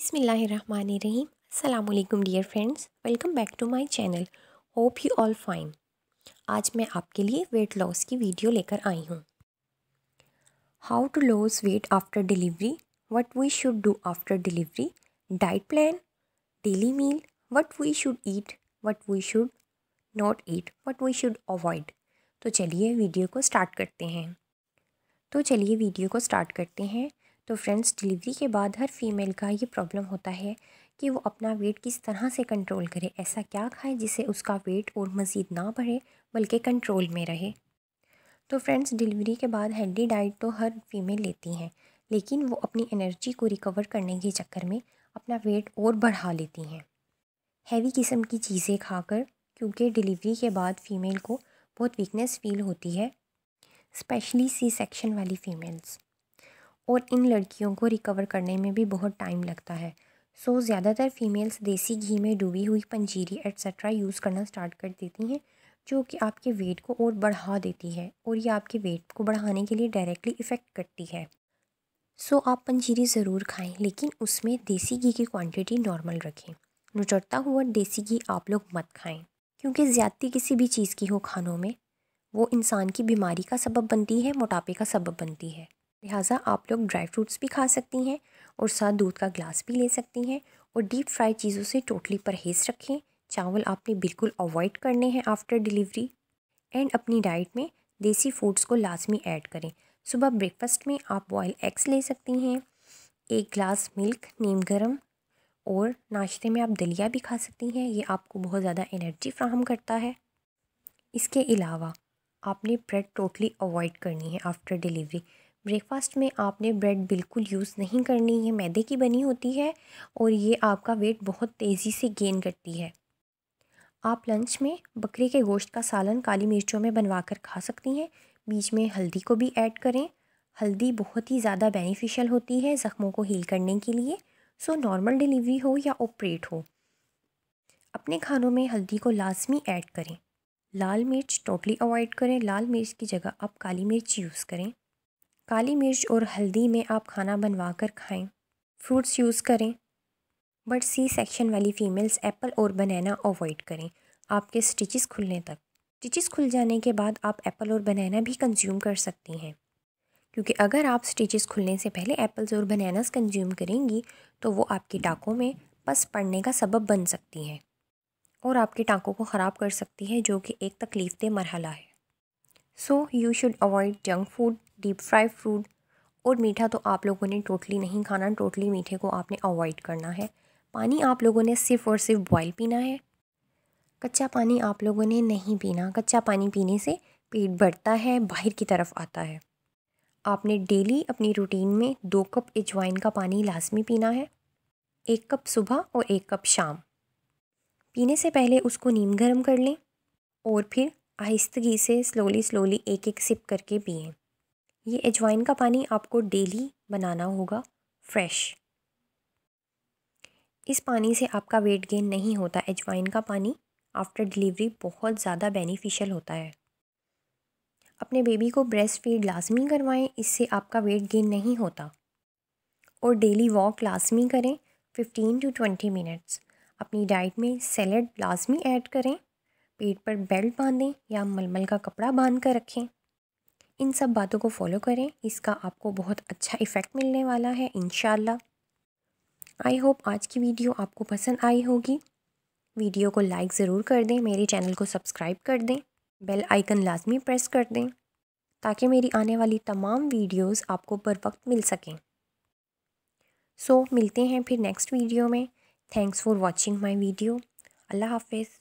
बसमीम अल्लाम dear friends welcome back to my channel hope you all fine आज मैं आपके लिए वेट लॉस की वीडियो लेकर आई हूँ how to loss weight after delivery what we should do after delivery diet plan daily meal what we should eat what we should not eat what we should avoid तो चलिए video को start करते हैं तो चलिए video को start करते हैं तो फ्रेंड्स डिलीवरी के बाद हर फीमेल का ये प्रॉब्लम होता है कि वो अपना वेट किस तरह से कंट्रोल करे ऐसा क्या खाए जिससे उसका वेट और मज़ीद ना बढ़े बल्कि कंट्रोल में रहे तो फ्रेंड्स डिलीवरी के बाद हेल्दी डाइट तो हर फीमेल लेती हैं लेकिन वो अपनी एनर्जी को रिकवर करने के चक्कर में अपना वेट और बढ़ा लेती हैं हैवी किस्म की चीज़ें खाकर क्योंकि डिलीवरी के बाद फ़ीमेल को बहुत वीकनेस फील होती है स्पेशली सी सेक्शन वाली फ़ीमेल्स और इन लड़कियों को रिकवर करने में भी बहुत टाइम लगता है सो so, ज़्यादातर फीमेल्स देसी घी में डूबी हुई पंजीरी एट्सट्रा यूज़ करना स्टार्ट कर देती हैं जो कि आपके वेट को और बढ़ा देती है और ये आपके वेट को बढ़ाने के लिए डायरेक्टली इफ़ेक्ट करती है सो so, आप पंजीरी ज़रूर खाएं लेकिन उसमें देसी घी की क्वांटिटी नॉर्मल रखें नुचड़ता हुआ देसी घी आप लोग मत खाएं क्योंकि ज़्यादती किसी भी चीज़ की हो खानों में वो इंसान की बीमारी का सबब बनती है मोटापे का सबब बनती है लिहाजा आप लोग ड्राई फ्रूट्स भी खा सकती हैं और साथ दूध का ग्लास भी ले सकती हैं और डीप फ्राई चीज़ों से टोटली परहेज़ रखें चावल आपने बिल्कुल अवॉइड करने हैं आफ्टर डिलीवरी एंड अपनी डाइट में देसी फूड्स को लाजमी ऐड करें सुबह ब्रेकफास्ट में आप बॉयल एग्स ले सकती हैं एक ग्लास मिल्क नीम गर्म और नाश्ते में आप दलिया भी खा सकती हैं ये आपको बहुत ज़्यादा एनर्जी फ्राहम करता है इसके अलावा आपने ब्रेड टोटली अवॉइड करनी है आफ्टर डिलीवरी ब्रेकफास्ट में आपने ब्रेड बिल्कुल यूज़ नहीं करनी है मैदे की बनी होती है और ये आपका वेट बहुत तेज़ी से गेन करती है आप लंच में बकरे के गोश्त का सालन काली मिर्चों में बनवा कर खा सकती हैं बीच में हल्दी को भी ऐड करें हल्दी बहुत ही ज़्यादा बेनिफिशियल होती है ज़ख्मों को हील करने के लिए सो नॉर्मल डिलीवरी हो या ऑपरेट हो अपने खानों में हल्दी को लाजमी ऐड करें लाल मिर्च टोटली अवॉइड करें लाल मिर्च की जगह आप काली मिर्च यूज़ करें काली मिर्च और हल्दी में आप खाना बनवा कर खाएँ फ्रूट्स यूज़ करें बट सी सेक्शन वाली फ़ीमेल्स एप्पल और बनाना अवॉइड करें आपके स्टिचेस खुलने तक स्टिचेस खुल जाने के बाद आप एप्पल और बनाना भी कंज्यूम कर सकती हैं क्योंकि अगर आप स्टिचेस खुलने से पहले एप्पल्स और बनानास कंज्यूम करेंगी तो वो आपकी टाँकों में पस पड़ने का सबब बन सकती हैं और आपके टाँकों को ख़राब कर सकती है जो कि एक तकलीफ़ दे मरहला है so you should avoid junk food deep fry food और मीठा तो आप लोगों ने टोटली नहीं खाना टोटली मीठे को आपने अवॉइड करना है पानी आप लोगों ने सिर्फ़ और सिर्फ बॉयल पीना है कच्चा पानी आप लोगों ने नहीं पीना कच्चा पानी पीने से पेट बढ़ता है बाहर की तरफ आता है आपने डेली अपनी रूटीन में दो कप एजवाइन का पानी लाजमी पीना है एक कप सुबह और एक कप शाम पीने से पहले उसको नीम गर्म कर लें और फिर आहिस्तगी से स्लोली स्लोली एक एक सिप करके पिए ये एजवाइन का पानी आपको डेली बनाना होगा फ्रेश इस पानी से आपका वेट गेन नहीं होता एजवाइन का पानी आफ्टर डिलीवरी बहुत ज़्यादा बेनिफिशियल होता है अपने बेबी को ब्रेस्ट फीड लाजमी करवाएं इससे आपका वेट गेन नहीं होता और डेली वॉक लाजमी करें 15 टू 20 मिनट्स अपनी डाइट में सेलेड लाजमी ऐड करें पेट पर बेल्ट बांधें या मलमल का कपड़ा बांध कर रखें इन सब बातों को फॉलो करें इसका आपको बहुत अच्छा इफ़ेक्ट मिलने वाला है इन आई होप आज की वीडियो आपको पसंद आई होगी वीडियो को लाइक ज़रूर कर दें मेरे चैनल को सब्सक्राइब कर दें बेल आइकन लाजमी प्रेस कर दें ताकि मेरी आने वाली तमाम वीडियोस आपको बर वक्त मिल सकें सो so, मिलते हैं फिर नेक्स्ट वीडियो में thanks for watching my video अल्लाह हाफिज़